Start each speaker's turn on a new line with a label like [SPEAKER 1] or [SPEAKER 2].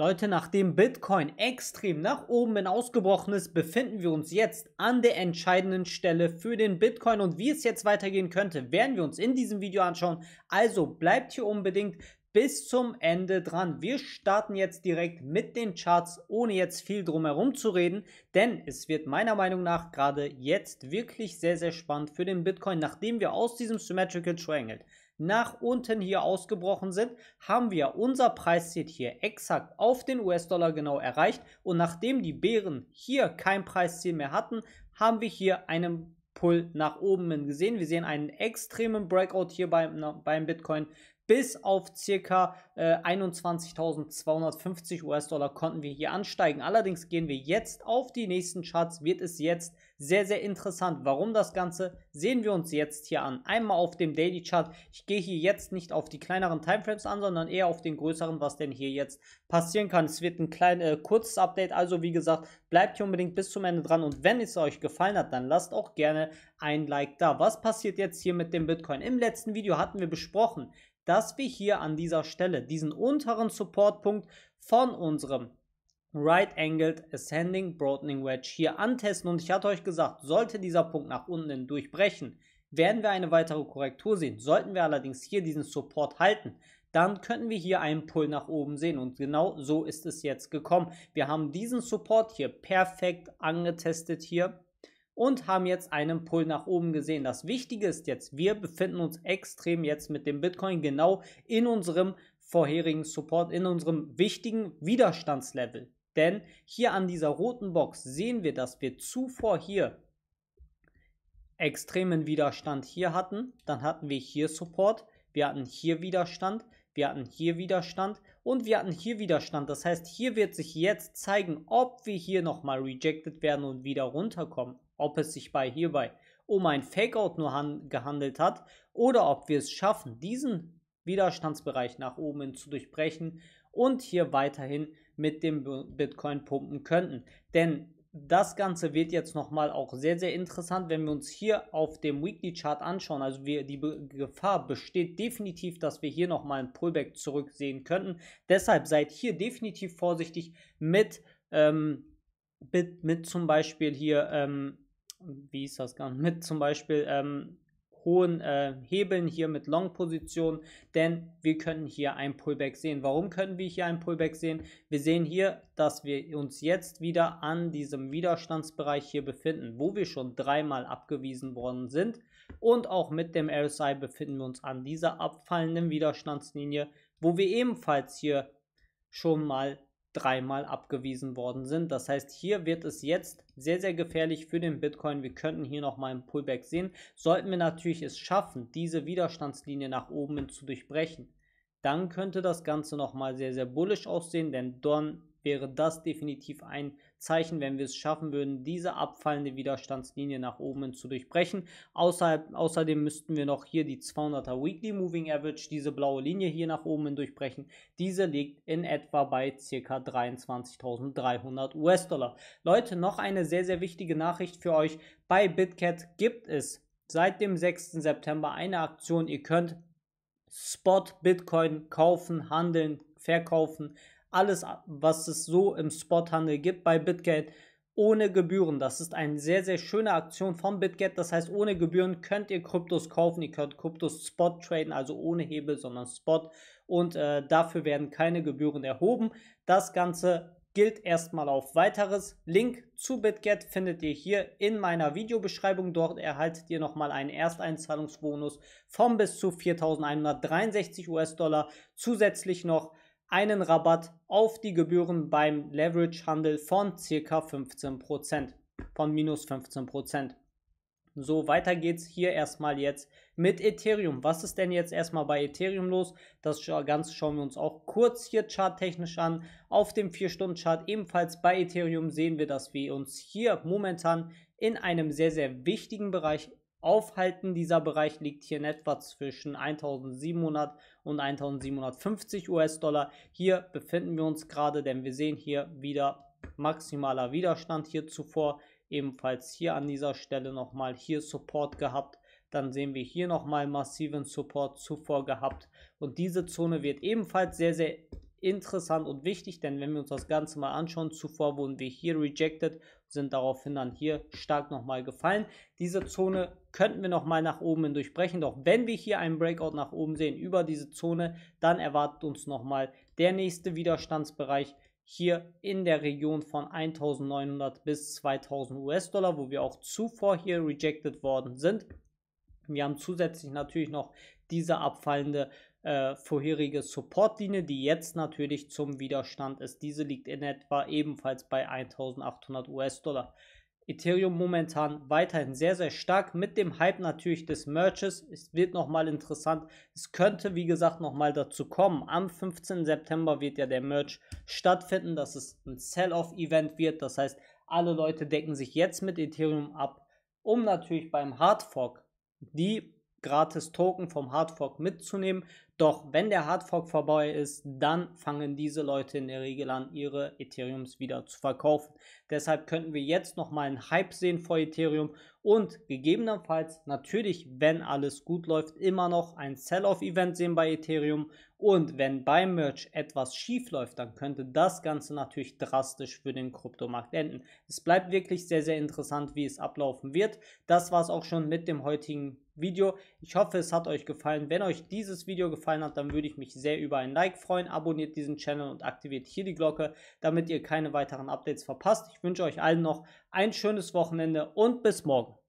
[SPEAKER 1] Leute, nachdem Bitcoin extrem nach oben hin ausgebrochen ist, befinden wir uns jetzt an der entscheidenden Stelle für den Bitcoin und wie es jetzt weitergehen könnte, werden wir uns in diesem Video anschauen. Also bleibt hier unbedingt bis zum Ende dran. Wir starten jetzt direkt mit den Charts, ohne jetzt viel drumherum zu reden, denn es wird meiner Meinung nach gerade jetzt wirklich sehr, sehr spannend für den Bitcoin. Nachdem wir aus diesem Symmetrical Triangle nach unten hier ausgebrochen sind, haben wir unser Preisziel hier exakt auf den US-Dollar genau erreicht und nachdem die Bären hier kein Preisziel mehr hatten, haben wir hier einen Pull nach oben gesehen. Wir sehen einen extremen Breakout hier beim, beim Bitcoin bis auf ca. Äh, 21.250 US-Dollar konnten wir hier ansteigen. Allerdings gehen wir jetzt auf die nächsten Charts, wird es jetzt sehr, sehr interessant. Warum das Ganze, sehen wir uns jetzt hier an. Einmal auf dem Daily Chart. Ich gehe hier jetzt nicht auf die kleineren Timeframes an, sondern eher auf den größeren, was denn hier jetzt passieren kann. Es wird ein kleines, äh, kurzes Update. Also wie gesagt, bleibt hier unbedingt bis zum Ende dran. Und wenn es euch gefallen hat, dann lasst auch gerne ein Like da. Was passiert jetzt hier mit dem Bitcoin? Im letzten Video hatten wir besprochen, dass wir hier an dieser Stelle diesen unteren Supportpunkt von unserem Right Angled Ascending Broadening Wedge hier antesten. Und ich hatte euch gesagt, sollte dieser Punkt nach unten durchbrechen, werden wir eine weitere Korrektur sehen. Sollten wir allerdings hier diesen Support halten, dann könnten wir hier einen Pull nach oben sehen. Und genau so ist es jetzt gekommen. Wir haben diesen Support hier perfekt angetestet hier und haben jetzt einen Pull nach oben gesehen. Das Wichtige ist jetzt, wir befinden uns extrem jetzt mit dem Bitcoin genau in unserem vorherigen Support, in unserem wichtigen Widerstandslevel. Denn hier an dieser roten Box sehen wir, dass wir zuvor hier extremen Widerstand hier hatten. Dann hatten wir hier Support. Wir hatten hier Widerstand wir hatten hier Widerstand und wir hatten hier Widerstand. Das heißt, hier wird sich jetzt zeigen, ob wir hier nochmal rejected werden und wieder runterkommen. Ob es sich bei hierbei um ein Fakeout nur gehandelt hat oder ob wir es schaffen, diesen Widerstandsbereich nach oben hin zu durchbrechen und hier weiterhin mit dem Bitcoin pumpen könnten. Denn das Ganze wird jetzt nochmal auch sehr, sehr interessant, wenn wir uns hier auf dem Weekly Chart anschauen. Also wir, die Gefahr besteht definitiv, dass wir hier nochmal ein Pullback zurücksehen könnten. Deshalb seid hier definitiv vorsichtig mit, ähm, mit, mit zum Beispiel hier, ähm, wie ist das Ganze, mit zum Beispiel ähm, hohen äh, Hebeln hier mit Long-Positionen, denn wir können hier ein Pullback sehen. Warum können wir hier ein Pullback sehen? Wir sehen hier, dass wir uns jetzt wieder an diesem Widerstandsbereich hier befinden, wo wir schon dreimal abgewiesen worden sind. Und auch mit dem RSI befinden wir uns an dieser abfallenden Widerstandslinie, wo wir ebenfalls hier schon mal dreimal abgewiesen worden sind. Das heißt, hier wird es jetzt sehr, sehr gefährlich für den Bitcoin. Wir könnten hier nochmal einen Pullback sehen. Sollten wir natürlich es schaffen, diese Widerstandslinie nach oben hin zu durchbrechen, dann könnte das Ganze nochmal sehr, sehr bullisch aussehen, denn dann wäre das definitiv ein Zeichen, wenn wir es schaffen würden, diese abfallende Widerstandslinie nach oben zu durchbrechen. Außerhalb, außerdem müssten wir noch hier die 200er Weekly Moving Average, diese blaue Linie hier nach oben durchbrechen. Diese liegt in etwa bei ca. 23.300 US-Dollar. Leute, noch eine sehr, sehr wichtige Nachricht für euch. Bei BitCat gibt es seit dem 6. September eine Aktion. Ihr könnt Spot Bitcoin kaufen, handeln, verkaufen alles, was es so im Spothandel gibt bei BitGate, ohne Gebühren. Das ist eine sehr, sehr schöne Aktion von BitGate. Das heißt, ohne Gebühren könnt ihr Kryptos kaufen. Ihr könnt Kryptos Spot traden, also ohne Hebel, sondern Spot. Und äh, dafür werden keine Gebühren erhoben. Das Ganze gilt erstmal auf weiteres. Link zu BitGet findet ihr hier in meiner Videobeschreibung. Dort erhaltet ihr nochmal einen Ersteinzahlungsbonus von bis zu 4.163 US-Dollar. Zusätzlich noch einen Rabatt auf die Gebühren beim Leverage-Handel von ca. 15%, von minus 15%. So, weiter geht's hier erstmal jetzt mit Ethereum. Was ist denn jetzt erstmal bei Ethereum los? Das Ganze schauen wir uns auch kurz hier charttechnisch an. Auf dem 4-Stunden-Chart ebenfalls bei Ethereum sehen wir, dass wir uns hier momentan in einem sehr, sehr wichtigen Bereich aufhalten. Dieser Bereich liegt hier in etwa zwischen 1700 und 1750 US-Dollar. Hier befinden wir uns gerade, denn wir sehen hier wieder maximaler Widerstand hier zuvor. Ebenfalls hier an dieser Stelle nochmal hier Support gehabt. Dann sehen wir hier nochmal massiven Support zuvor gehabt. Und diese Zone wird ebenfalls sehr, sehr interessant und wichtig, denn wenn wir uns das Ganze mal anschauen, zuvor wurden wir hier rejected, sind daraufhin dann hier stark nochmal gefallen. Diese Zone könnten wir nochmal nach oben hin durchbrechen, doch wenn wir hier einen Breakout nach oben sehen über diese Zone, dann erwartet uns nochmal der nächste Widerstandsbereich hier in der Region von 1900 bis 2000 US-Dollar, wo wir auch zuvor hier rejected worden sind. Wir haben zusätzlich natürlich noch diese abfallende äh, vorherige Supportlinie, die jetzt natürlich zum Widerstand ist. Diese liegt in etwa ebenfalls bei 1800 US-Dollar. Ethereum momentan weiterhin sehr, sehr stark mit dem Hype natürlich des Merches. Es wird nochmal interessant. Es könnte, wie gesagt, nochmal dazu kommen. Am 15. September wird ja der Merch stattfinden, dass es ein Sell-Off-Event wird. Das heißt, alle Leute decken sich jetzt mit Ethereum ab, um natürlich beim Hardfork die gratis Token vom Hardfork mitzunehmen. Doch wenn der Hardfork vorbei ist, dann fangen diese Leute in der Regel an, ihre Ethereums wieder zu verkaufen. Deshalb könnten wir jetzt nochmal einen Hype sehen vor Ethereum und gegebenenfalls natürlich, wenn alles gut läuft, immer noch ein Sell-off-Event sehen bei Ethereum. Und wenn beim Merch etwas schief läuft, dann könnte das Ganze natürlich drastisch für den Kryptomarkt enden. Es bleibt wirklich sehr, sehr interessant, wie es ablaufen wird. Das war es auch schon mit dem heutigen Video. Ich hoffe, es hat euch gefallen. Wenn euch dieses Video gefallen gefallen hat, dann würde ich mich sehr über ein Like freuen. Abonniert diesen Channel und aktiviert hier die Glocke, damit ihr keine weiteren Updates verpasst. Ich wünsche euch allen noch ein schönes Wochenende und bis morgen.